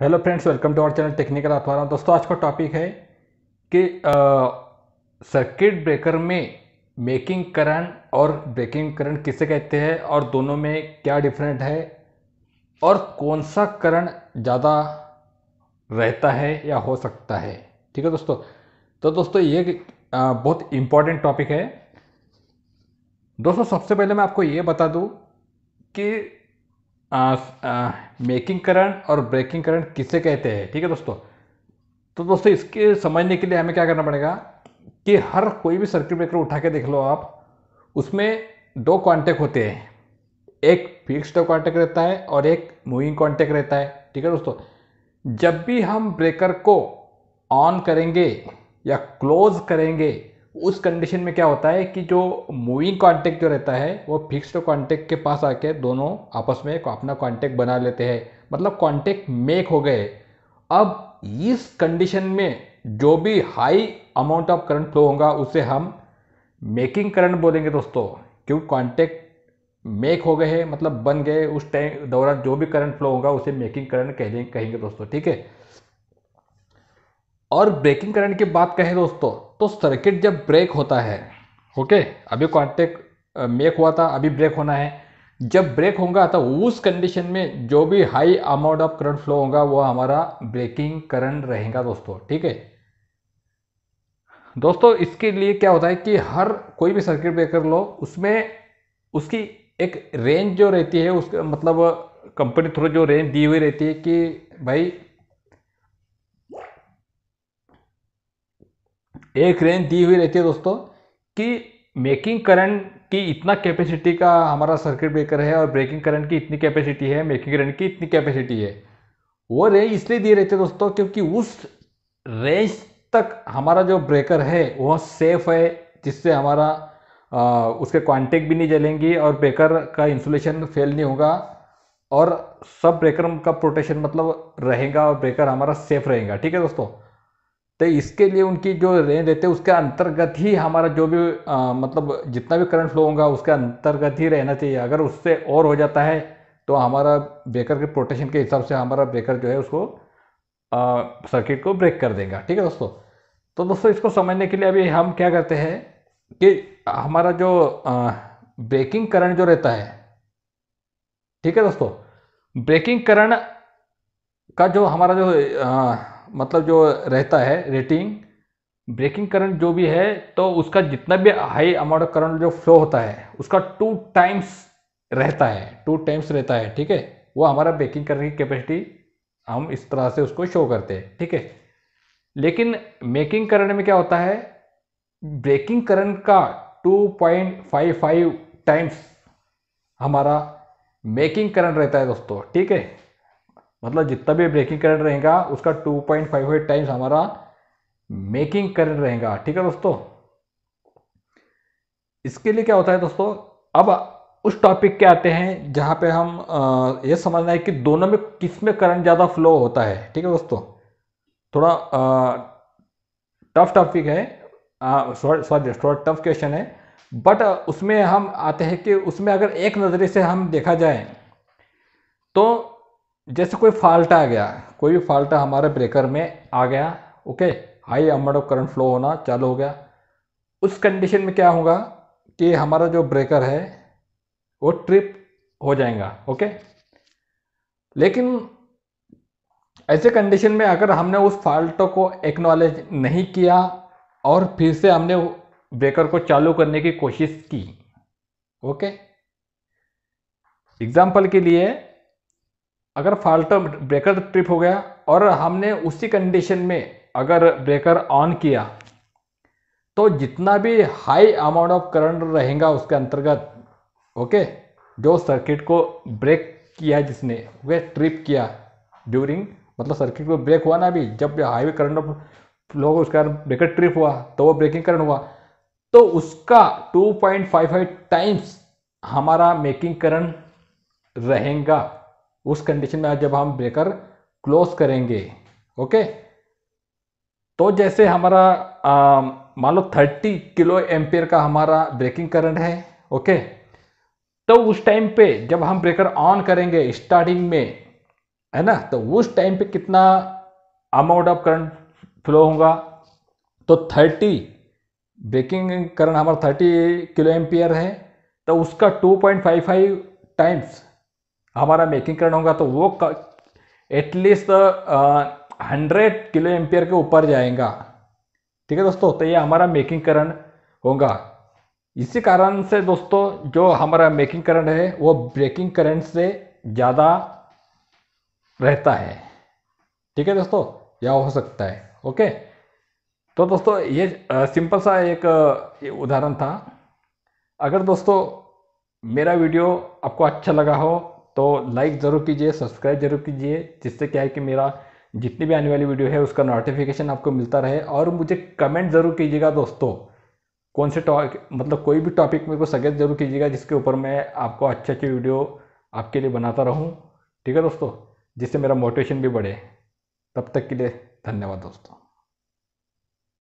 hello friends welcome to our channel technical अथवारा दोस्तों आज का टॉपिक है कि सर्किट ब्रेकर में मेकिंग करंट और ब्रेकिंग करंट किसे कहते हैं और दोनों में क्या डिफरेंट है और कौन सा करंट ज़्यादा रहता है या हो सकता है ठीक है दोस्तों तो दोस्तों ये आ, बहुत इम्पॉर्टेंट टॉपिक है दोस्तों सबसे पहले मैं आपको ये बता दूँ कि मेकिंग करंट और ब्रेकिंग करंट किसे कहते हैं ठीक है दोस्तों तो दोस्तों इसके समझने के लिए हमें क्या करना पड़ेगा कि हर कोई भी सर्किट ब्रेकर उठा के देख लो आप उसमें दो कांटेक्ट होते हैं एक फिक्स्ड कांटेक्ट रहता है और एक मूविंग कांटेक्ट रहता है ठीक है दोस्तों जब भी हम ब्रेकर को ऑन करेंगे या क्लोज करेंगे उस कंडीशन में क्या होता है कि जो मूविंग कांटेक्ट जो रहता है वो फिक्स्ड कांटेक्ट के पास आके दोनों आपस में अपना कांटेक्ट बना लेते हैं मतलब कांटेक्ट मेक हो गए अब इस कंडीशन में जो भी high amount of current flow होगा उसे हम मेकिंग करंट बोलेंगे दोस्तों क्योंकि कांटेक्ट मेक हो गए हैं मतलब बन गए उस टाइम दौरान जो भी करंट फ्लो होगा उसे मेकिंग करंट कह कहेंगे दोस्तों ठीक है और ब्रेकिंग करंट की बात कहें दोस्तों तो सर्किट जब ब्रेक होता है ओके अभी कॉन्टेक्ट मेक हुआ था अभी ब्रेक होना है जब ब्रेक होगा तो उस कंडीशन में जो भी high amount of current flow होगा वो हमारा ब्रेकिंग करंट रहेगा दोस्तों ठीक है दोस्तों इसके लिए क्या होता है कि हर कोई भी सर्किट ब्रेकर लो उसमें उसकी एक रेंज जो रहती है उसका मतलब कंपनी थ्रू जो रेंज दी हुई रहती है कि भाई एक रेंज दी हुई रहती है दोस्तों कि मेकिंग करंट की इतना कैपेसिटी का हमारा सर्किट ब्रेकर है और ब्रेकिंग करंट की इतनी कैपेसिटी है मेकिंग करंट की इतनी कैपेसिटी है वो रेंज इसलिए दिए रहते दोस्तों क्योंकि उस रेंज तक हमारा जो ब्रेकर है वह सेफ है जिससे हमारा आ, उसके क्वांटिक भी नहीं जलेंगी और ब्रेकर का इंसुलेशन फेल नहीं होगा और सब ब्रेकर का प्रोटेक्शन मतलब रहेगा और ब्रेकर हमारा सेफ रहेगा ठीक है दोस्तों तो इसके लिए उनकी जो रेंज रहते हैं उसके अंतर्गत ही हमारा जो भी आ, मतलब जितना भी करंट फ्लो होगा उसके अंतर्गत ही रहना चाहिए अगर उससे और हो जाता है तो हमारा ब्रेकर के प्रोटेक्शन के हिसाब से हमारा ब्रेकर जो है उसको सर्किट को ब्रेक कर देगा ठीक है दोस्तों तो दोस्तों इसको समझने के लिए अभी हम क्या करते हैं कि हमारा जो ब्रेकिंग करंट जो रहता है ठीक है दोस्तों ब्रेकिंग करंट का जो हमारा जो आ, मतलब जो रहता है रेटिंग ब्रेकिंग करंट जो भी है तो उसका जितना भी हाई अमाउंट ऑफ करंट जो फ्लो होता है उसका टू टाइम्स रहता है टू टाइम्स रहता है ठीक है वो हमारा ब्रेकिंग करने की कैपेसिटी हम इस तरह से उसको शो करते हैं ठीक है लेकिन मेकिंग करंट में क्या होता है ब्रेकिंग करंट का 2.55 टाइम्स हमारा मेकिंग करंट रहता है दोस्तों ठीक है मतलब जितना भी ब्रेकिंग करंट रहेगा उसका two point five eight times हमारा मेकिंग करंट रहेगा ठीक है दोस्तों इसके लिए क्या होता है दोस्तों अब उस टॉपिक के आते हैं जहाँ पे हम ये समझना है कि दोनों में किस में करंट ज़्यादा फ्लो होता है ठीक है दोस्तों थोड़ा टफ टॉपिक है सॉरी सॉरी थोड़ा टफ क्वेश्चन है बट उसमें हम आते हैं कि उसमें अगर एक नज़रिए से हम देखा जाए तो जैसे कोई फॉल्ट आ गया कोई भी फॉल्ट हमारे ब्रेकर में आ गया okay high amount of current flow होना चालू हो गया उस कंडीशन में क्या होगा कि हमारा जो ब्रेकर है वो ट्रिप हो जाएगा ओके लेकिन ऐसे कंडीशन में अगर हमने उस फॉल्ट को एक्नॉलेज नहीं किया और फिर से हमने ब्रेकर को चालू करने की कोशिश की ओके एग्जाम्पल के लिए अगर फाल्ट ब्रेकर ट्रिप हो गया और हमने उसी कंडीशन में अगर ब्रेकर ऑन किया तो जितना भी हाई अमाउंट ऑफ करंट रहेगा उसके अंतर्गत ओके जो सर्किट को ब्रेक किया जिसने वे ट्रिप किया ड्यूरिंग मतलब सर्किट को ब्रेक हुआ ना अभी जब हाईवे करंट ऑफ फ्लो उसके उसका ब्रेकर ट्रिप हुआ तो वो ब्रेकिंग करंट हुआ तो उसका 2.55 टाइम्स हमारा मेकिंग करंट रहेगा उस कंडीशन में जब हम ब्रेकर क्लोज करेंगे ओके तो जैसे हमारा मान लो 30 किलो एम्पियर का हमारा ब्रेकिंग करंट है ओके तो उस टाइम पे जब हम ब्रेकर ऑन करेंगे स्टार्टिंग में है ना तो उस टाइम पे कितना अमाउंट ऑफ करंट फ्लो होगा तो 30 ब्रेकिंग करंट हमारा 30 किलो एम्पियर है तो उसका 2.55 टाइम्स हमारा मेकिंग करंट होगा तो वो एटलीस्ट हंड्रेड किलो एम्पियर के ऊपर जाएगा ठीक है दोस्तों तो ये हमारा मेकिंग करंट होगा इसी कारण से दोस्तों जो हमारा मेकिंग करंट है वो ब्रेकिंग करंट से ज़्यादा रहता है ठीक है दोस्तों या हो सकता है ओके तो दोस्तों ये सिंपल सा एक उदाहरण था अगर दोस्तों मेरा वीडियो आपको अच्छा लगा हो तो लाइक ज़रूर कीजिए सब्सक्राइब जरूर कीजिए जिससे क्या है कि मेरा जितनी भी आने वाली वीडियो है उसका नोटिफिकेशन आपको मिलता रहे और मुझे कमेंट ज़रूर कीजिएगा दोस्तों कौन से टॉपिक मतलब कोई भी टॉपिक मेरे को सजेस्ट जरूर कीजिएगा जिसके ऊपर मैं आपको अच्छे अच्छे वीडियो आपके लिए बनाता रहूँ ठीक है दोस्तों जिससे मेरा मोटिवेशन भी बढ़े तब तक के लिए धन्यवाद दोस्तों